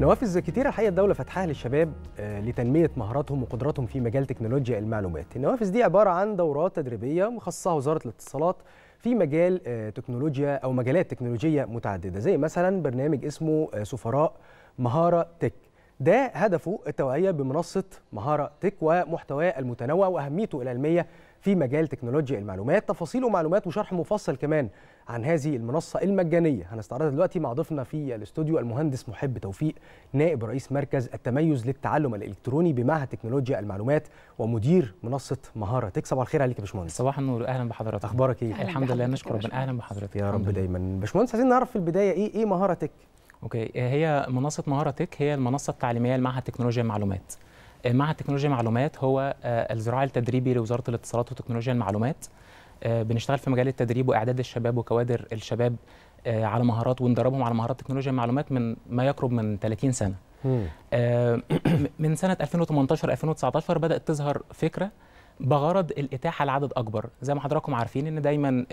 نوافذ كتيرة الحقيقة الدولة فتحها للشباب آه، لتنمية مهاراتهم وقدراتهم في مجال تكنولوجيا المعلومات النوافذ دي عبارة عن دورات تدريبية مخصصه وزارة الاتصالات في مجال آه، تكنولوجيا أو مجالات تكنولوجية متعددة زي مثلا برنامج اسمه آه، سفراء مهارة تك ده هدفه التوعية بمنصة مهارة تك ومحتواه المتنوع وأهميته العلمية في مجال تكنولوجيا المعلومات تفاصيل ومعلومات وشرح مفصل كمان عن هذه المنصة المجانية هنستعرضها دلوقتي مع ضيفنا في الاستوديو المهندس محب توفيق نائب رئيس مركز التميز للتعلم الإلكتروني بمعهد تكنولوجيا المعلومات ومدير منصة مهارة تك صباح الخير عليك يا باشمهندس صباح النور أهلا بحضرتك أخبارك إيه؟ الحمد لله نشكر ربنا أهلا بحضرتك يا رب دايما باشمهندس عايزين نعرف في البداية إيه إيه مهارة تك؟ اوكي هي منصه مهاره تك هي المنصه التعليميه لمعهد تكنولوجيا المعلومات آه، مع تكنولوجيا معلومات هو آه، الذراع التدريبي لوزاره الاتصالات وتكنولوجيا المعلومات آه، بنشتغل في مجال التدريب واعداد الشباب وكوادر الشباب على مهارات وندربهم على مهارات تكنولوجيا المعلومات من ما يقرب من 30 سنه من سنه 2018 2019 بدات تظهر فكره بغرض الاتاحه لعدد اكبر زي ما حضراتكم عارفين ان دايما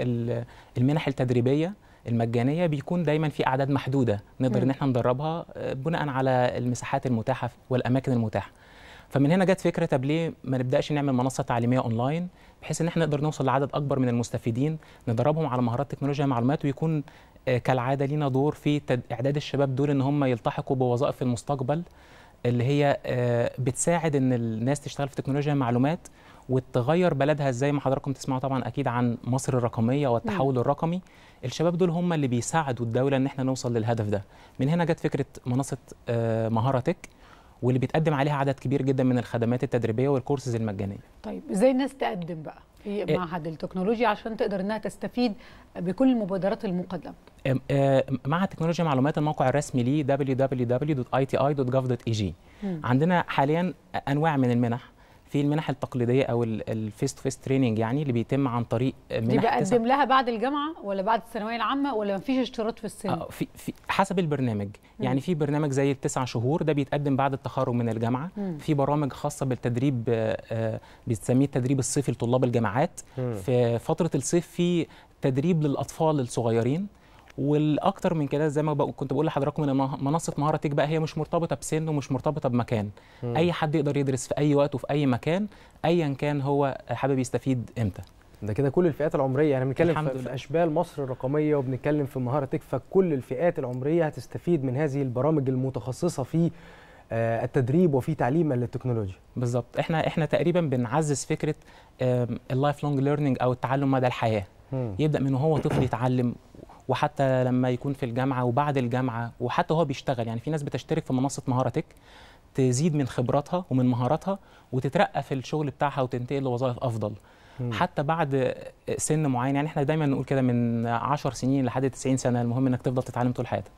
المنح التدريبيه المجانيه بيكون دايما في اعداد محدوده نقدر ان احنا ندربها بناء على المساحات المتاحه والاماكن المتاحه فمن هنا جت فكره طب ليه ما نبداش نعمل منصه تعليميه اونلاين بحيث ان احنا نقدر نوصل لعدد اكبر من المستفيدين ندربهم على مهارات تكنولوجيا المعلومات ويكون آه، كالعاده لينا دور في اعداد الشباب دول ان هم يلتحقوا بوظائف المستقبل اللي هي آه، بتساعد ان الناس تشتغل في تكنولوجيا المعلومات وتغير بلدها ازاي ما حضراتكم تسمعوا طبعا اكيد عن مصر الرقميه والتحول الرقمي الشباب دول هم اللي بيساعدوا الدوله ان احنا نوصل للهدف ده من هنا جت فكره منصه آه، مهاره تك واللي بيتقدم عليها عدد كبير جدا من الخدمات التدريبيه والكورسز المجانيه. طيب ازاي الناس تقدم بقى في إيه. معهد التكنولوجيا عشان تقدر انها تستفيد بكل المبادرات المقدمه؟ آه، معهد تكنولوجيا معلومات الموقع الرسمي ليه www.iti.gov.eg عندنا حاليا انواع من المنح في المنح التقليديه او الفيس تو فيس تريننج يعني اللي بيتم عن طريق منح دي بقدم لها بعد الجامعه ولا بعد الثانويه العامه ولا مفيش اشتراط في السن؟ آه في, في حسب البرنامج يعني في برنامج زي التسع شهور ده بيتقدم بعد التخرج من الجامعه في برامج خاصه بالتدريب آه، آه، بتسميه التدريب الصيفي لطلاب الجامعات في فتره الصيف في تدريب للاطفال الصغيرين والاكتر من كده زي ما كنت بقول لحضراتكم ان منصه مهاره تيك بقى هي مش مرتبطه بسن ومش مرتبطه بمكان م. اي حد يقدر يدرس في اي وقت وفي اي مكان ايا كان هو حابب يستفيد امتى ده كده كل الفئات العمريه يعني بنتكلم في, في اشبال مصر الرقميه وبنتكلم في مهاره تيك فكل الفئات العمريه هتستفيد من هذه البرامج المتخصصه في آه، التدريب وفي تعليم للتكنولوجيا بالظبط احنا احنا تقريبا بنعزز فكره اللايف لونج ليرنينج او التعلم مدى الحياه يبدا من وهو طفل يتعلم وحتى لما يكون في الجامعه وبعد الجامعه وحتى هو بيشتغل يعني في ناس بتشترك في منصه مهارتك تزيد من خبراتها ومن مهاراتها وتترقى في الشغل بتاعها وتنتقل لوظائف افضل مم. حتى بعد سن معين يعني احنا دايما نقول كده من 10 سنين لحد 90 سنه المهم انك تفضل تتعلم طول حياتك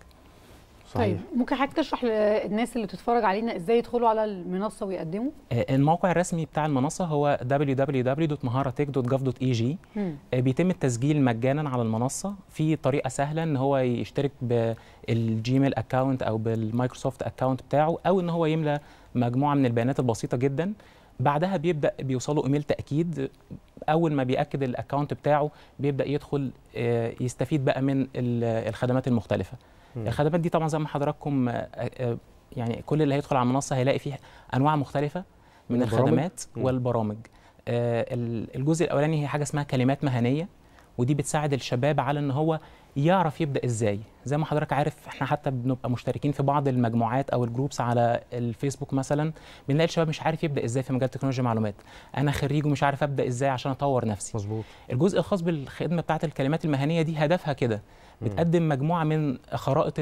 صحيح طيب ممكن حضرتك تشرح للناس اللي بتتفرج علينا ازاي يدخلوا على المنصه ويقدموا؟ آه، الموقع الرسمي بتاع المنصه هو www.maharatech.gov.eg آه، بيتم التسجيل مجانا على المنصه في طريقه سهله ان هو يشترك بالجيميل اكونت او بالمايكروسوفت اكونت بتاعه او ان هو يملى مجموعه من البيانات البسيطه جدا بعدها بيبدا بيوصله ايميل تاكيد اول ما بياكد الاكونت بتاعه بيبدا يدخل آه، يستفيد بقى من الخدمات المختلفه الخدمات دي طبعا زي ما حضراتكم آه، آه، يعني كل اللي هيدخل على المنصه هيلاقي فيها انواع مختلفه من الخدمات والبرامج آه، الجزء الاولاني هي حاجه اسمها كلمات مهنيه ودي بتساعد الشباب على ان هو يعرف يبدا ازاي زي ما حضرتك عارف احنا حتى بنبقى مشتركين في بعض المجموعات او الجروبس على الفيسبوك مثلا بنلاقي الشباب مش عارف يبدا ازاي في مجال تكنولوجيا المعلومات انا خريج ومش عارف ابدا ازاي عشان اطور نفسي مظبوط الجزء الخاص بالخدمه بتاعه الكلمات المهنيه دي هدفها كده بتقدم مجموعه من خرائط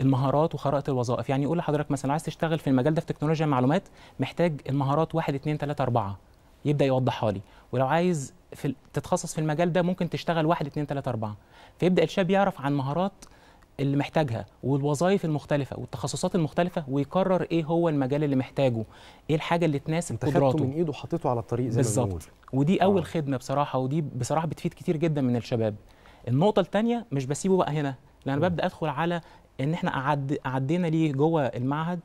المهارات وخرائط الوظائف يعني يقول لحضرتك مثلا عايز تشتغل في المجال ده في تكنولوجيا المعلومات محتاج المهارات 1 2 3 4 يبدا يوضحها لي ولو عايز في تتخصص في المجال ده ممكن تشتغل واحد اثنين ثلاثة اربعه فيبدا الشاب يعرف عن مهارات اللي محتاجها والوظائف المختلفه والتخصصات المختلفه ويقرر ايه هو المجال اللي محتاجه ايه الحاجه اللي تناسب انت قدراته من ايده وحطيته على الطريق زي بالظبط ودي اول آه. خدمه بصراحه ودي بصراحه بتفيد كتير جدا من الشباب النقطه الثانيه مش بسيبه بقى هنا لان م. ببدا ادخل على ان احنا أعد... عدينا ليه جوه المعهد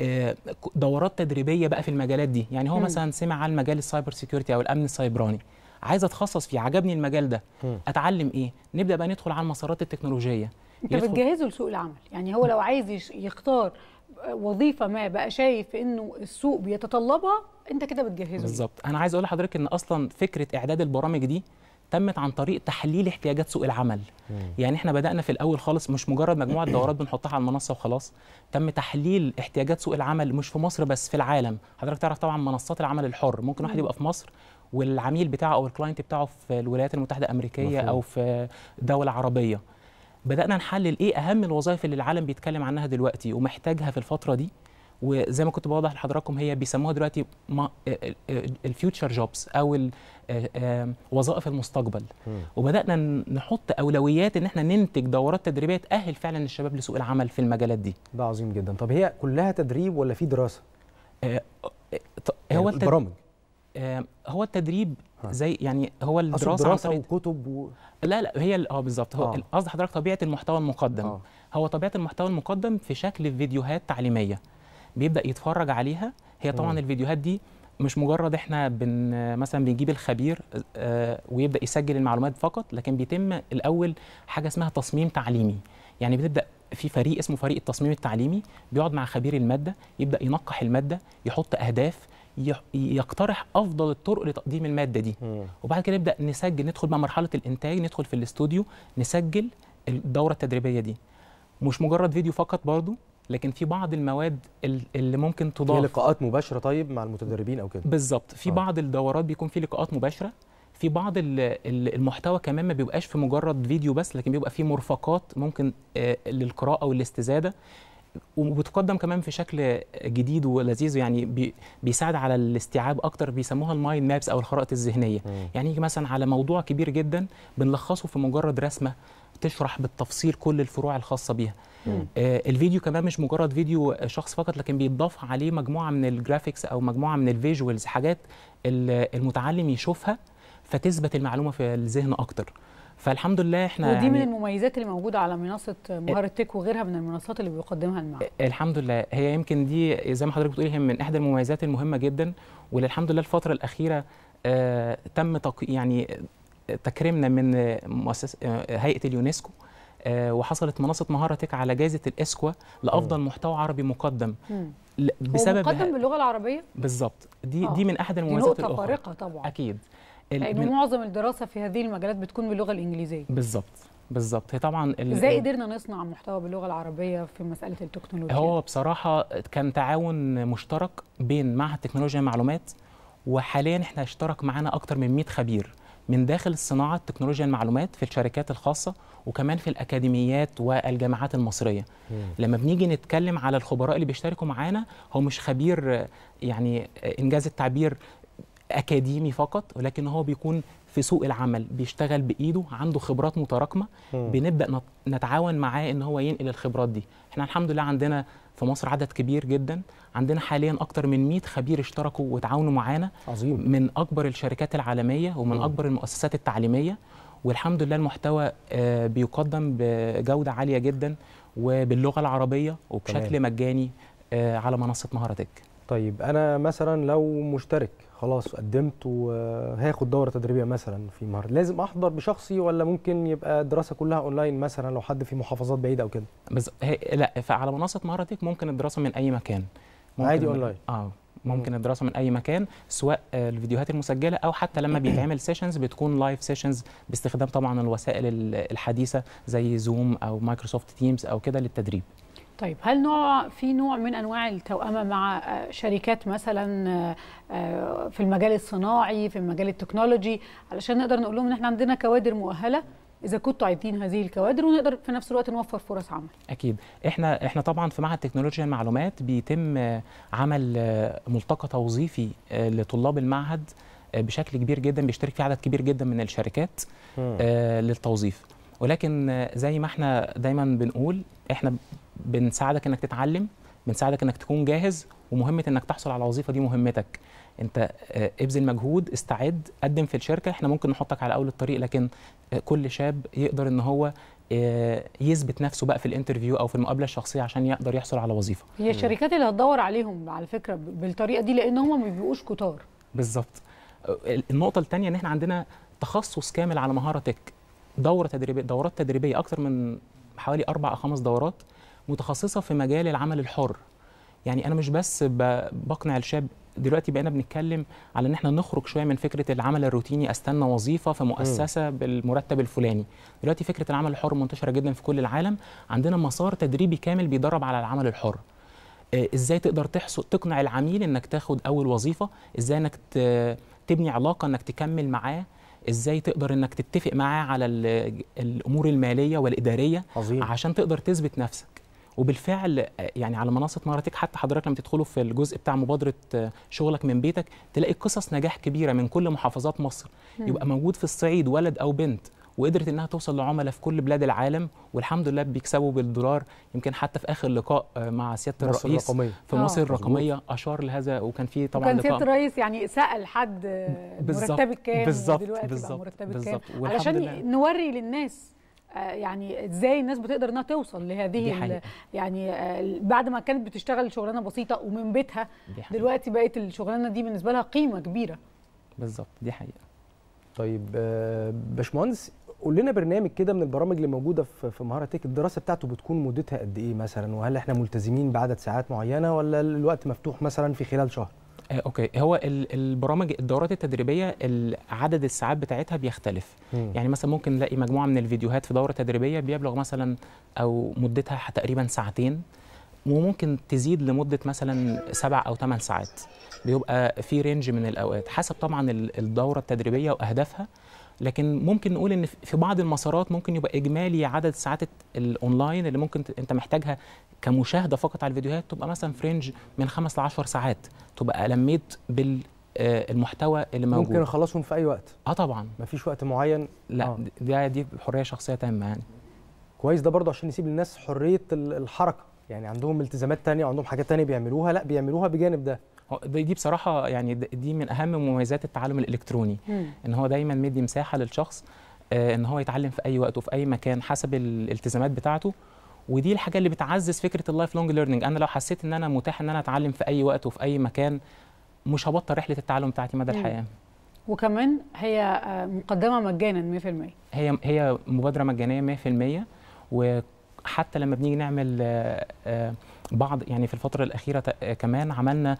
آه، دورات تدريبيه بقى في المجالات دي يعني هو مثلا سمع عن مجال السايبر سيكيورتي او الامن السيبراني عايز اتخصص فيه عجبني المجال ده اتعلم ايه نبدا بقى ندخل على المسارات التكنولوجيه انت بتجهزه لسوق العمل يعني هو لو عايز يختار وظيفه ما بقى شايف انه السوق بيتطلبها انت كده بتجهزه بالظبط انا عايز اقول لحضرتك ان اصلا فكره اعداد البرامج دي تمت عن طريق تحليل احتياجات سوق العمل مم. يعني احنا بدانا في الاول خالص مش مجرد مجموعه دورات بنحطها على المنصه وخلاص تم تحليل احتياجات سوق العمل مش في مصر بس في العالم حضرتك تعرف طبعا منصات العمل الحر ممكن واحد يبقى في مصر والعميل بتاعه او الكلاينت بتاعه في الولايات المتحده الامريكيه مفهوم. او في دوله عربيه بدانا نحلل ايه اهم الوظائف اللي العالم بيتكلم عنها دلوقتي ومحتاجها في الفتره دي وزي ما كنت بوضح لحضراتكم هي بيسموها دلوقتي آه، آه، الفيوتشر جوبز او آه، وظائف المستقبل وبدانا نحط اولويات ان احنا ننتج دورات تدريبيه تاهل فعلا الشباب لسوق العمل في المجالات دي ده عظيم جدا طب هي كلها تدريب ولا في دراسه يعني هو البرامج هو التدريب زي يعني هو الدراسه دراسه وكتب و... لا لا هي اه بالظبط هو آه. قصدي حضرتك طبيعه المحتوى المقدم آه. هو طبيعه المحتوى المقدم في شكل فيديوهات تعليميه بيبدا يتفرج عليها هي طبعا الفيديوهات دي مش مجرد احنا بن مثلا بنجيب الخبير آه، ويبدا يسجل المعلومات فقط لكن بيتم الاول حاجه اسمها تصميم تعليمي يعني بتبدا في فريق اسمه فريق التصميم التعليمي بيقعد مع خبير الماده يبدا ينقح الماده يحط اهداف يقترح افضل الطرق لتقديم الماده دي وبعد كده نبدا نسجل ندخل بقى مرحله الانتاج ندخل في الاستوديو نسجل الدوره التدريبيه دي مش مجرد فيديو فقط برضو لكن في بعض المواد اللي ممكن تضاف في لقاءات مباشره طيب مع المتدربين او كده بالظبط في آه. بعض الدورات بيكون في لقاءات مباشره في بعض المحتوى كمان ما بيبقاش في مجرد فيديو بس لكن بيبقى فيه مرفقات ممكن آه، للقراءه والاستزاده وبتقدم كمان في شكل جديد ولذيذ يعني بي بيساعد على الاستيعاب اكتر بيسموها المايند مابس او الخرائط الذهنيه يعني يجي مثلا على موضوع كبير جدا بنلخصه في مجرد رسمه تشرح بالتفصيل كل الفروع الخاصه بيها آه الفيديو كمان مش مجرد فيديو شخص فقط لكن بيتضاف عليه مجموعه من الجرافيكس او مجموعه من الفيجوالز حاجات المتعلم يشوفها فتثبت المعلومه في الذهن اكتر فالحمد لله احنا ودي يعني من المميزات اللي موجوده على منصه مهاره تك وغيرها من المنصات اللي بيقدمها المعهد الحمد لله هي يمكن دي زي ما حضرتك بتقولي هي من احدى المميزات المهمه جدا والحمد لله الفتره الاخيره آه تم يعني تكريمنا من مؤسسه آه، هيئه اليونسكو آه وحصلت منصه مهاره تك على جائزه الاسكوا لافضل محتوى عربي مقدم بسبب هو مقدم باللغه العربيه بالظبط دي آه. دي من احد المميزات الاخرى طبعا اكيد لانه يعني معظم الدراسه في هذه المجالات بتكون باللغه الانجليزيه بالظبط بالظبط هي طبعا ازاي قدرنا نصنع محتوى باللغه العربيه في مساله التكنولوجيا هو بصراحه كان تعاون مشترك بين معهد تكنولوجيا المعلومات وحاليا احنا اشترك معانا اكتر من 100 خبير من داخل الصناعه تكنولوجيا المعلومات في الشركات الخاصه وكمان في الاكاديميات والجامعات المصريه مم. لما بنيجي نتكلم على الخبراء اللي بيشتركوا معانا هو مش خبير يعني انجاز التعبير اكاديمي فقط ولكن هو بيكون في سوق العمل بيشتغل بايده عنده خبرات متراكمه بنبدا نتعاون معاه ان هو ينقل الخبرات دي احنا الحمد لله عندنا في مصر عدد كبير جدا عندنا حاليا اكتر من 100 خبير اشتركوا وتعاونوا معانا عظيم. من اكبر الشركات العالميه ومن اكبر المؤسسات التعليميه والحمد لله المحتوى آه، بيقدم بجوده عاليه جدا وباللغه العربيه وبشكل مجاني آه، على منصه مهارتك طيب انا مثلا لو مشترك خلاص قدمت وهاخد دوره تدريبيه مثلا في مهر لازم احضر بشخصي ولا ممكن يبقى الدراسه كلها اونلاين مثلا لو حد في محافظات بعيده او كده بز... هي... لا فعلى منصه مهارتك ممكن الدراسه من اي مكان ممكن عادي اونلاين اه ممكن الدراسه من اي مكان سواء الفيديوهات المسجله او حتى لما بيتعمل سيشنز بتكون لايف سيشنز باستخدام طبعا الوسائل الحديثه زي زوم او مايكروسوفت تيمز او كده للتدريب طيب هل نوع في نوع من انواع التوأمه مع آه، شركات مثلا آه، آه، في المجال الصناعي في المجال التكنولوجي علشان نقدر نقول لهم ان احنا عندنا كوادر مؤهله اذا كنتوا عايزين هذه الكوادر ونقدر في نفس الوقت نوفر فرص عمل اكيد احنا احنا طبعا في معهد تكنولوجيا المعلومات بيتم عمل ملتقى توظيفي لطلاب المعهد بشكل كبير جدا بيشترك فيه عدد كبير جدا من الشركات للتوظيف ولكن زي ما احنا دايما بنقول احنا بنساعدك انك تتعلم بنساعدك انك تكون جاهز ومهمه انك تحصل على وظيفه دي مهمتك انت آه، ابذل مجهود استعد قدم في الشركه احنا ممكن نحطك على اول الطريق لكن آه، كل شاب يقدر ان هو آه، يثبت نفسه بقى في الانترفيو او في المقابله الشخصيه عشان يقدر يحصل على وظيفه هي الشركات اللي هتدور عليهم على فكره بالطريقه دي لان هم ما بيبقوش كتار بالظبط النقطه الثانيه ان احنا عندنا تخصص كامل على مهاره تك دوره تدريبيه دورات تدريبيه اكثر من حوالي اربع او خمس دورات متخصصه في مجال العمل الحر يعني انا مش بس بقنع الشاب دلوقتي بقينا بنتكلم على ان احنا نخرج شويه من فكره العمل الروتيني استنى وظيفه في مؤسسه بالمرتب الفلاني دلوقتي فكره العمل الحر منتشره جدا في كل العالم عندنا مسار تدريبي كامل بيدرب على العمل الحر آه، ازاي تقدر تحصل تقنع العميل انك تاخد اول وظيفه ازاي انك تبني علاقه انك تكمل معاه ازاي تقدر انك تتفق معاه على الامور الماليه والاداريه عظيم. عشان تقدر تثبت نفسك وبالفعل يعني على منصه مهاراتك حتى حضرتك لما تدخلوا في الجزء بتاع مبادره آه، شغلك من بيتك تلاقي قصص نجاح كبيره من كل محافظات مصر يبقى موجود في الصعيد ولد او بنت وقدرت انها توصل لعملاء في كل بلاد العالم والحمد لله بيكسبوا بالدولار يمكن حتى في اخر لقاء آه، مع سياده الرئيس الرقمية. في مصر آه. الرقميه اشار لهذا وكان في طبعا كان سياده الرئيس يعني سال حد مرتبك كام بالظبط بالظبط مرتبك كام علشان نوري للناس آه، يعني ازاي الناس بتقدر انها توصل لهذه يعني آه، بعد ما كانت بتشتغل شغلانه بسيطه ومن بيتها دلوقتي بقت الشغلانه دي بالنسبه لها قيمه كبيره بالظبط دي حقيقه طيب آه، باشمهندس قول لنا برنامج كده من البرامج اللي موجوده في مهاره تيك الدراسه بتاعته بتكون مدتها قد ايه مثلا وهل احنا ملتزمين بعدد ساعات معينه ولا الوقت مفتوح مثلا في خلال شهر آه، اوكي هو البرامج الدورات التدريبيه عدد الساعات بتاعتها بيختلف مم. يعني مثلا ممكن نلاقي مجموعه من الفيديوهات في دوره تدريبيه بيبلغ مثلا او مدتها تقريبا ساعتين وممكن تزيد لمده مثلا سبع او ثمان ساعات بيبقى في رينج من الاوقات حسب طبعا الدوره التدريبيه واهدافها لكن ممكن نقول ان في بعض المسارات ممكن يبقى اجمالي عدد ساعات الاونلاين اللي ممكن انت محتاجها كمشاهده فقط على الفيديوهات تبقى مثلا فرنج من 5 ل 10 ساعات تبقى لميت بال آه، المحتوى اللي موجود ممكن اخلصهم في اي وقت اه طبعا مفيش وقت معين لا آه. دي, دي حريه شخصيه تامه يعني كويس ده برضه عشان نسيب للناس حريه الحركه يعني عندهم التزامات تانية وعندهم حاجات تانية بيعملوها لا بيعملوها بجانب ده دي, دي بصراحه يعني دي من اهم مميزات التعلم الالكتروني ان هو دايما مدي مساحه للشخص آه، ان هو يتعلم في اي وقت وفي اي مكان حسب الالتزامات بتاعته ودي الحاجه اللي بتعزز فكره اللايف لونج ليرنينج انا لو حسيت ان انا متاح ان انا اتعلم في اي وقت وفي اي مكان مش هبطل رحله التعلم بتاعتي مدى الحياه وكمان هي آه، مقدمه مجانا 100% هي هي مبادره مجانيه 100% وحتى لما بنيجي نعمل آه، بعض يعني في الفتره الاخيره كمان عملنا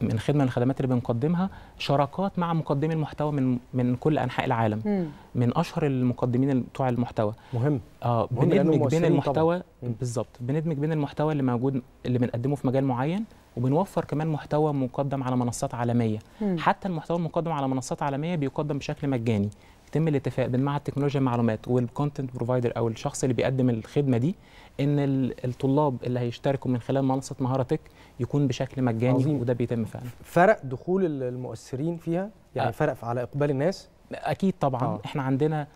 من خدمه من الخدمات اللي بنقدمها شراكات مع مقدمي المحتوى من من كل انحاء العالم من اشهر المقدمين بتوع المحتوى مهم اه بندمج بين المحتوى بالظبط بندمج بين المحتوى اللي موجود اللي بنقدمه في مجال معين وبنوفر كمان محتوى مقدم على منصات عالميه حتى المحتوى المقدم على منصات عالميه بيقدم بشكل مجاني يتم الاتفاق بين معهد تكنولوجيا المعلومات والكونتنت بروفايدر او الشخص اللي بيقدم الخدمه دي ان الطلاب اللي هيشتركوا من خلال منصه مهارتك يكون بشكل مجاني عظيم. وده بيتم فعلا فرق دخول المؤثرين فيها يعني أه. فرق على اقبال الناس اكيد طبعا أه. احنا عندنا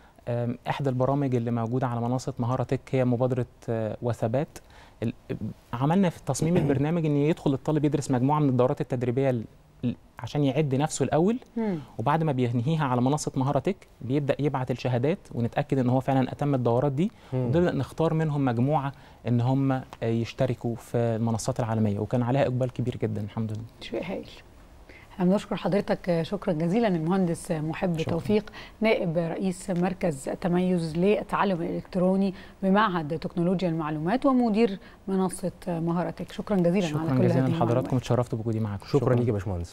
احدى البرامج اللي موجوده على منصه مهارتك هي مبادره آه، وثبات عملنا في تصميم البرنامج ان يدخل الطالب يدرس مجموعه من الدورات التدريبيه عشان يعد نفسه الاول وبعد ما بينهيها على منصه مهاره تك بيبدا يبعت الشهادات ونتاكد ان هو فعلا اتم الدورات دي ونبدا نختار منهم مجموعه ان هم يشتركوا في المنصات العالميه وكان عليها اقبال كبير جدا الحمد لله شيء هايل احنا بنشكر حضرتك شكرا جزيلا المهندس محب شكرا. توفيق نائب رئيس مركز التميز للتعلم الالكتروني بمعهد تكنولوجيا المعلومات ومدير منصه مهارتك شكرا جزيلا شكرا على كل جزيلا لحضراتكم اتشرفت بوجودي معاكم شكرا, شكرا ليك يا باشمهندس